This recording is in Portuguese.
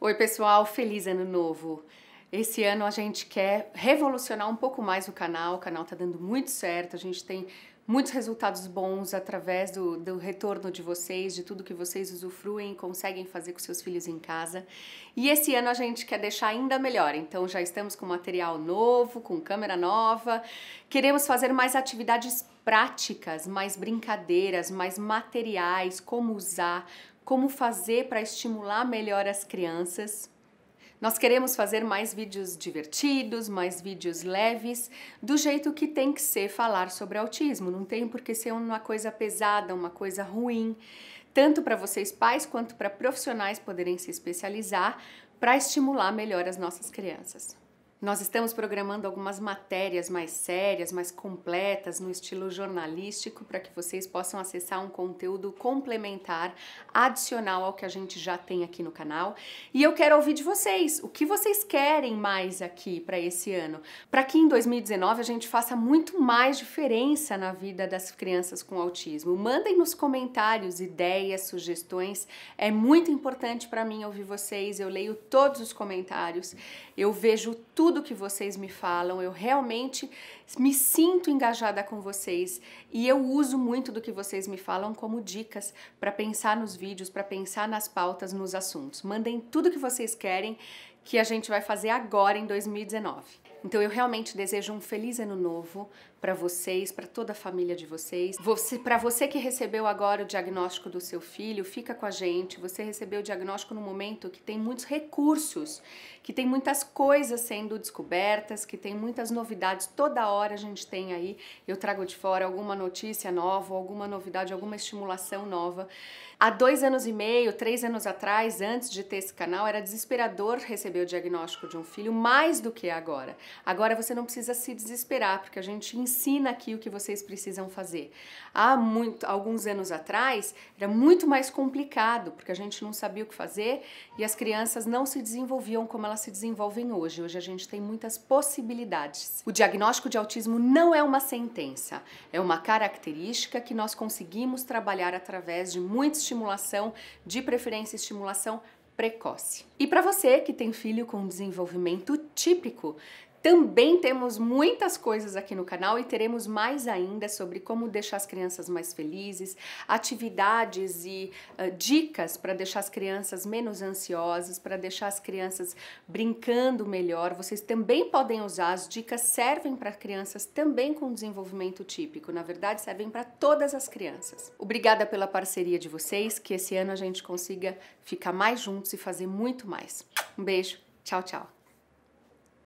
Oi, pessoal, feliz ano novo! Esse ano a gente quer revolucionar um pouco mais o canal, o canal está dando muito certo, a gente tem muitos resultados bons através do, do, retorno de vocês, de tudo que vocês usufruem, conseguem fazer com seus filhos em casa. E esse ano a gente quer deixar ainda melhor, então já estamos com material novo, com câmera nova, queremos fazer mais atividades práticas, mais brincadeiras, mais materiais, como usar, como fazer para estimular melhor as crianças. Nós queremos fazer mais vídeos divertidos, mais vídeos leves, do jeito que tem que ser falar sobre autismo. Não tem por que ser uma coisa pesada, uma coisa ruim, tanto para vocês pais quanto para profissionais poderem se especializar para estimular melhor as nossas crianças. Nós estamos programando algumas matérias mais sérias, mais completas, no estilo jornalístico, para que vocês possam acessar um conteúdo complementar, adicional ao que a gente já tem aqui no canal. E eu quero ouvir de vocês o que vocês querem mais aqui para esse ano, para que em 2019 a gente faça muito mais diferença na vida das crianças com autismo. Mandem nos comentários ideias, sugestões, é muito importante para mim ouvir vocês. Eu leio todos os comentários, eu vejo tudo tudo que vocês me falam, eu realmente me sinto engajada com vocês e eu uso muito do que vocês me falam como dicas para pensar nos vídeos, para pensar nas pautas, nos assuntos. Mandem tudo que vocês querem que a gente vai fazer agora em 2019. Então eu realmente desejo um feliz ano novo para vocês, para toda a família de vocês. Você, para você que recebeu agora o diagnóstico do seu filho, fica com a gente. Você recebeu o diagnóstico no momento que tem muitos recursos, que tem muitas coisas sendo descobertas, que tem muitas novidades. Toda hora a gente tem aí, eu trago de fora alguma notícia nova, alguma novidade, alguma estimulação nova. Há dois anos e meio, três anos atrás, antes de ter esse canal, era desesperador receber o diagnóstico de um filho, mais do que agora. Agora você não precisa se desesperar, porque a gente ensina aqui o que vocês precisam fazer. Há muito, alguns anos atrás era muito mais complicado, porque a gente não sabia o que fazer e as crianças não se desenvolviam como elas se desenvolvem hoje. Hoje a gente tem muitas possibilidades. O diagnóstico de autismo não é uma sentença, é uma característica que nós conseguimos trabalhar através de muita estimulação, de preferência estimulação precoce. E para você que tem filho com desenvolvimento típico, também temos muitas coisas aqui no canal e teremos mais ainda sobre como deixar as crianças mais felizes, atividades e uh, dicas para deixar as crianças menos ansiosas, para deixar as crianças brincando melhor. Vocês também podem usar, as dicas servem para crianças também com desenvolvimento típico, na verdade, servem para todas as crianças. Obrigada pela parceria de vocês, que esse ano a gente consiga ficar mais juntos e fazer muito mais. Um beijo, tchau, tchau.